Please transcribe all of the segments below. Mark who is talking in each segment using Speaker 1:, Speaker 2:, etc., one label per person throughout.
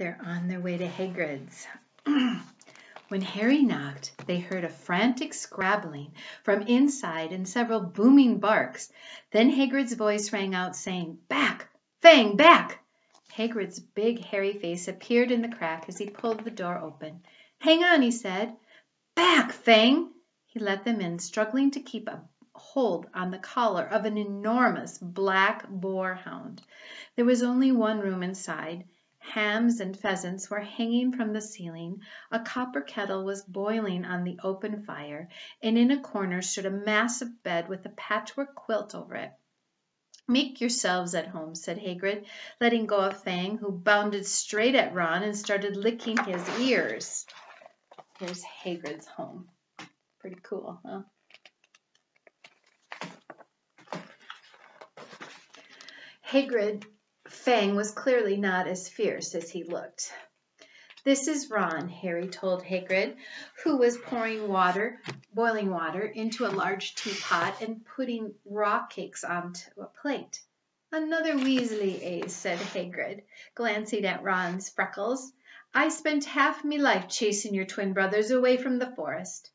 Speaker 1: They're on their way to Hagrid's. when Harry knocked, they heard a frantic scrabbling from inside and several booming barks. Then Hagrid's voice rang out saying, Back! Fang, back! Hagrid's big hairy face appeared in the crack as he pulled the door open. Hang on, he said. Back, Fang! He let them in, struggling to keep a hold on the collar of an enormous black boar hound. There was only one room inside, Hams and pheasants were hanging from the ceiling, a copper kettle was boiling on the open fire, and in a corner stood a massive bed with a patchwork quilt over it. "Make yourselves at home," said Hagrid, letting go of Fang, who bounded straight at Ron and started licking his ears. Here's Hagrid's home. Pretty cool, huh? Hagrid Fang was clearly not as fierce as he looked. This is Ron, Harry told Hagrid, who was pouring water, boiling water, into a large teapot and putting raw cakes onto a plate. Another Weasley ace, eh? said Hagrid, glancing at Ron's freckles. I spent half me life chasing your twin brothers away from the forest.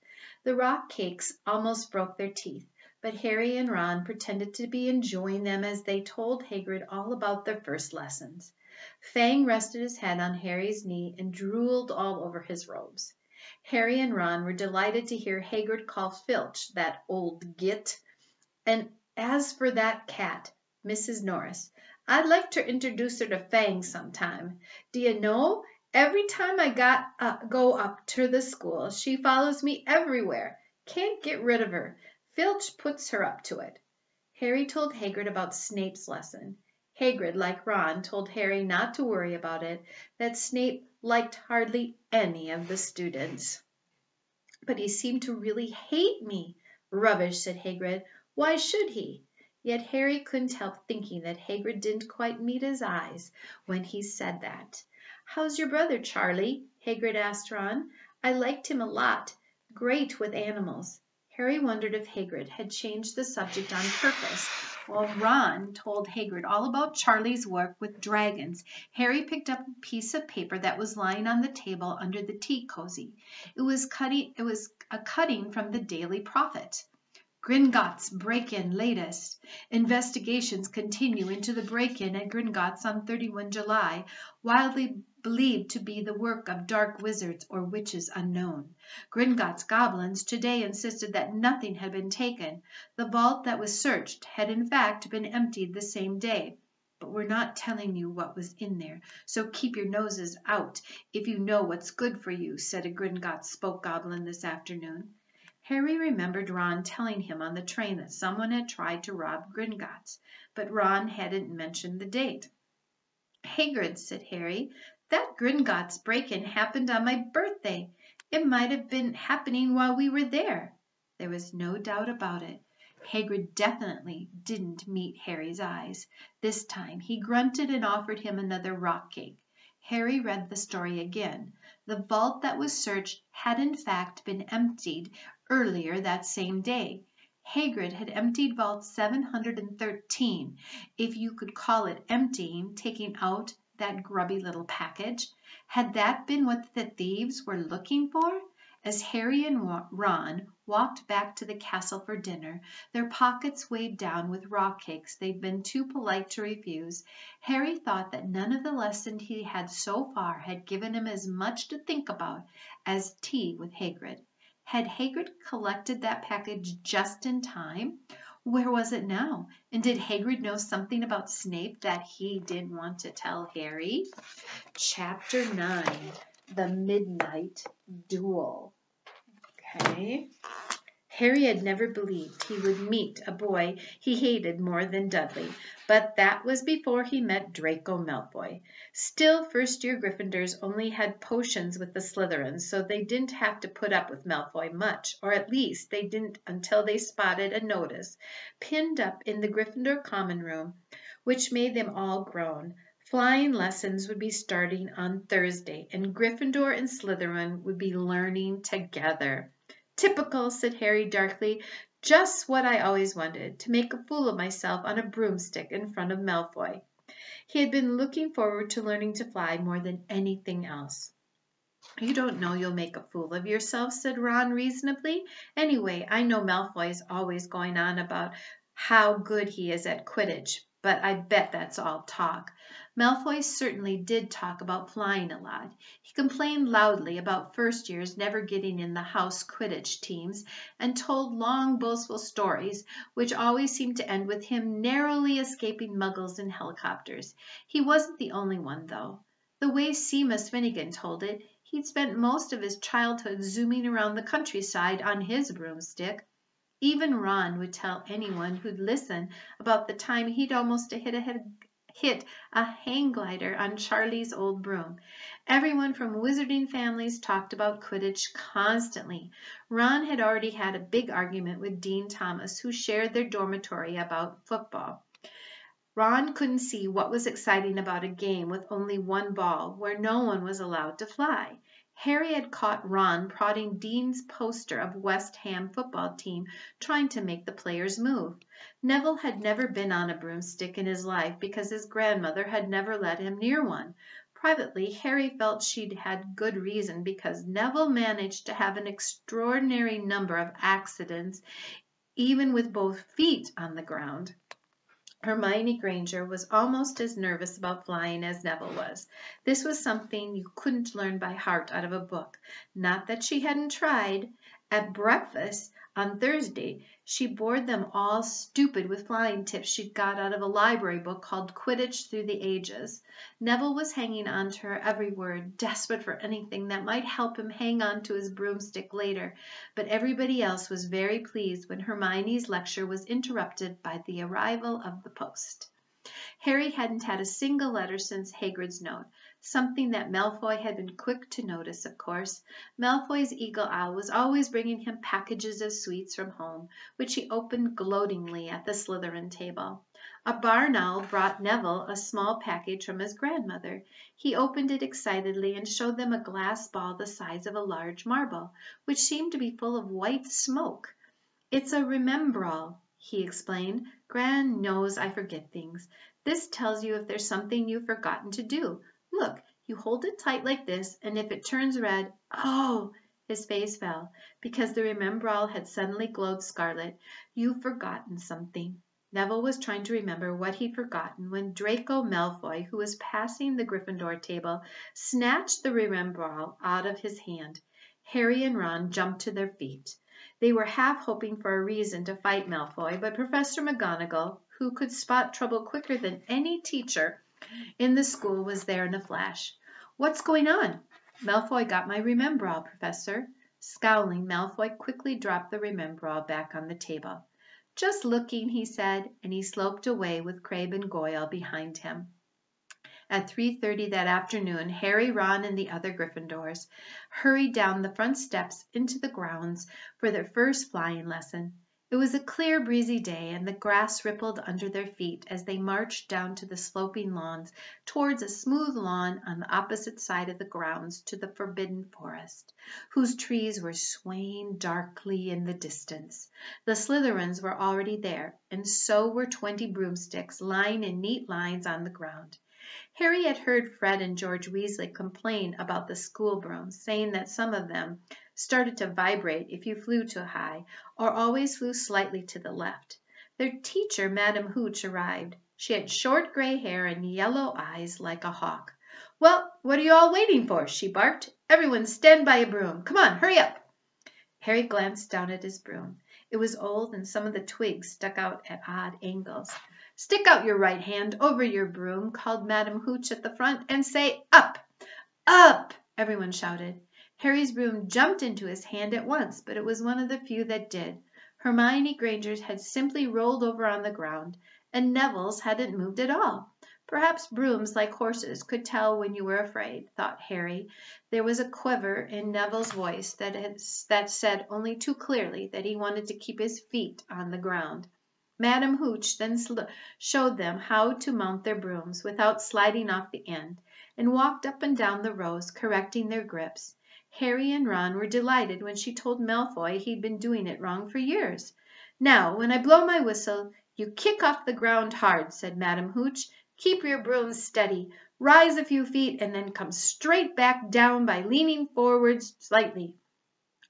Speaker 1: The raw cakes almost broke their teeth, but Harry and Ron pretended to be enjoying them as they told Hagrid all about their first lessons. Fang rested his head on Harry's knee and drooled all over his robes. Harry and Ron were delighted to hear Hagrid call Filch that old git. And as for that cat, Mrs. Norris, I'd like to introduce her to Fang sometime. Do you know, every time I got uh, go up to the school, she follows me everywhere. Can't get rid of her. Filch puts her up to it. Harry told Hagrid about Snape's lesson. Hagrid, like Ron, told Harry not to worry about it, that Snape liked hardly any of the students. But he seemed to really hate me. Rubbish, said Hagrid. Why should he? Yet Harry couldn't help thinking that Hagrid didn't quite meet his eyes when he said that. How's your brother, Charlie? Hagrid asked Ron. I liked him a lot. Great with animals. Harry wondered if Hagrid had changed the subject on purpose. While Ron told Hagrid all about Charlie's work with dragons, Harry picked up a piece of paper that was lying on the table under the tea cozy. It was cutting it was a cutting from the Daily Prophet. Gringotts break-in latest. Investigations continue into the break-in at Gringotts on 31 July. Wildly believed to be the work of dark wizards or witches unknown. Gringott's goblins today insisted that nothing had been taken. The vault that was searched had in fact been emptied the same day. But we're not telling you what was in there, so keep your noses out if you know what's good for you, said a Gringott's spoke goblin this afternoon. Harry remembered Ron telling him on the train that someone had tried to rob Gringotts, but Ron hadn't mentioned the date. Hagrid, said Harry, that Gringott's break in happened on my birthday. It might have been happening while we were there." There was no doubt about it. Hagrid definitely didn't meet Harry's eyes. This time he grunted and offered him another rock cake. Harry read the story again. The vault that was searched had in fact been emptied earlier that same day. Hagrid had emptied Vault 713, if you could call it emptying, taking out that grubby little package. Had that been what the thieves were looking for? As Harry and Ron walked back to the castle for dinner, their pockets weighed down with raw cakes they'd been too polite to refuse, Harry thought that none of the lessons he had so far had given him as much to think about as tea with Hagrid. Had Hagrid collected that package just in time? Where was it now? And did Hagrid know something about Snape that he did not want to tell Harry? Chapter 9, The Midnight Duel. Okay. Harry had never believed he would meet a boy he hated more than Dudley, but that was before he met Draco Malfoy. Still, first year Gryffindors only had potions with the Slytherins, so they didn't have to put up with Malfoy much, or at least they didn't until they spotted a notice pinned up in the Gryffindor common room which made them all groan. Flying lessons would be starting on Thursday, and Gryffindor and Slytherin would be learning together. "Typical!" said Harry darkly. "Just what I always wanted to make a fool of myself on a broomstick in front of Malfoy." He had been looking forward to learning to fly more than anything else. "You don't know you'll make a fool of yourself," said Ron reasonably. "Anyway, I know Malfoy is always going on about how good he is at Quidditch, but I bet that's all talk. Malfoy certainly did talk about flying a lot. He complained loudly about first years never getting in the house Quidditch teams and told long boastful stories which always seemed to end with him narrowly escaping muggles in helicopters. He wasn't the only one, though. The way Seamus Finnegan told it, he'd spent most of his childhood zooming around the countryside on his broomstick. Even Ron would tell anyone who'd listen about the time he'd almost hit a, hit a hang glider on Charlie's old broom. Everyone from wizarding families talked about Quidditch constantly. Ron had already had a big argument with Dean Thomas, who shared their dormitory about football. Ron couldn't see what was exciting about a game with only one ball where no one was allowed to fly. Harry had caught Ron prodding Dean's poster of West Ham football team, trying to make the players move. Neville had never been on a broomstick in his life because his grandmother had never let him near one. Privately, Harry felt she'd had good reason because Neville managed to have an extraordinary number of accidents even with both feet on the ground. Hermione Granger was almost as nervous about flying as Neville was. This was something you couldn't learn by heart out of a book. Not that she hadn't tried. At breakfast on Thursday she bored them all stupid with flying tips she'd got out of a library book called Quidditch Through the Ages. Neville was hanging on to her every word, desperate for anything that might help him hang on to his broomstick later, but everybody else was very pleased when Hermione's lecture was interrupted by the arrival of the post. Harry hadn't had a single letter since Hagrid's note something that Malfoy had been quick to notice, of course. Malfoy's eagle owl was always bringing him packages of sweets from home, which he opened gloatingly at the Slytherin table. A barn owl brought Neville a small package from his grandmother. He opened it excitedly and showed them a glass ball the size of a large marble, which seemed to be full of white smoke. It's a remembrall, he explained. Gran knows I forget things. This tells you if there's something you've forgotten to do, Look, you hold it tight like this, and if it turns red oh!" His face fell, because the Remembrall had suddenly glowed scarlet. "You've forgotten something." Neville was trying to remember what he'd forgotten when Draco Malfoy, who was passing the Gryffindor table, snatched the Remembrall out of his hand. Harry and Ron jumped to their feet. They were half hoping for a reason to fight Malfoy, but Professor McGonagall, who could spot trouble quicker than any teacher, in the school was there in a flash. "What's going on?" "Malfoy got my Remembrall, Professor." Scowling, Malfoy quickly dropped the Remembrall back on the table. "Just looking," he said, and he sloped away with Crabbe and Goyle behind him. At 3:30 that afternoon Harry, Ron and the other Gryffindors hurried down the front steps into the grounds for their first flying lesson. It was a clear, breezy day, and the grass rippled under their feet as they marched down to the sloping lawns towards a smooth lawn on the opposite side of the grounds to the forbidden forest, whose trees were swaying darkly in the distance. The Slytherins were already there, and so were twenty broomsticks lying in neat lines on the ground. Harry had heard Fred and George Weasley complain about the school brooms, saying that some of them started to vibrate if you flew too high or always flew slightly to the left. Their teacher, Madam Hooch, arrived. She had short gray hair and yellow eyes like a hawk. "Well, what are you all waiting for?" she barked. "Everyone stand by a broom. Come on, hurry up!" Harry glanced down at his broom. It was old and some of the twigs stuck out at odd angles. "Stick out your right hand over your broom," called Madam Hooch at the front, "and up, "Up!" everyone shouted. Harry's broom jumped into his hand at once, but it was one of the few that did. Hermione Granger's had simply rolled over on the ground, and Neville's hadn't moved at all. Perhaps brooms, like horses, could tell when you were afraid, thought Harry. There was a quiver in Neville's voice that, is, that said only too clearly that he wanted to keep his feet on the ground. Madam Hooch then showed them how to mount their brooms without sliding off the end, and walked up and down the rows, correcting their grips. Harry and Ron were delighted when she told Malfoy he'd been doing it wrong for years. "Now, when I blow my whistle, you kick off the ground hard," said Madam Hooch. "Keep your broom steady, rise a few feet, and then come straight back down by leaning forward slightly.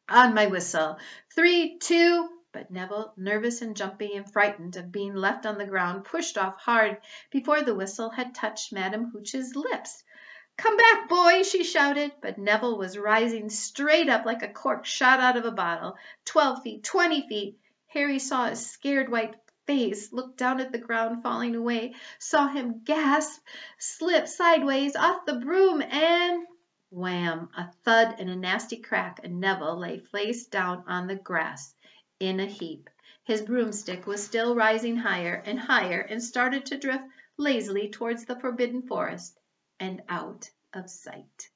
Speaker 1: On my whistle. Three, two But Neville, nervous and jumpy and frightened of being left on the ground, pushed off hard before the whistle had touched Madam Hooch's lips. "Come back, boy! she shouted, but Neville was rising straight up like a cork shot out of a bottle. Twelve feet, twenty feet Harry saw his scared white face, look down at the ground falling away, saw him gasp, slip sideways off the broom and Wham! A thud and a nasty crack and Neville lay face down on the grass in a heap. His broomstick was still rising higher and higher and started to drift lazily towards the forbidden forest and out of sight.